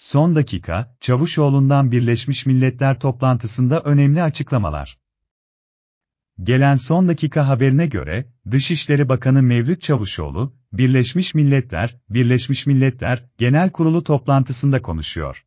Son dakika, Çavuşoğlu'ndan Birleşmiş Milletler toplantısında önemli açıklamalar. Gelen son dakika haberine göre, Dışişleri Bakanı Mevlüt Çavuşoğlu, Birleşmiş Milletler, Birleşmiş Milletler Genel Kurulu toplantısında konuşuyor.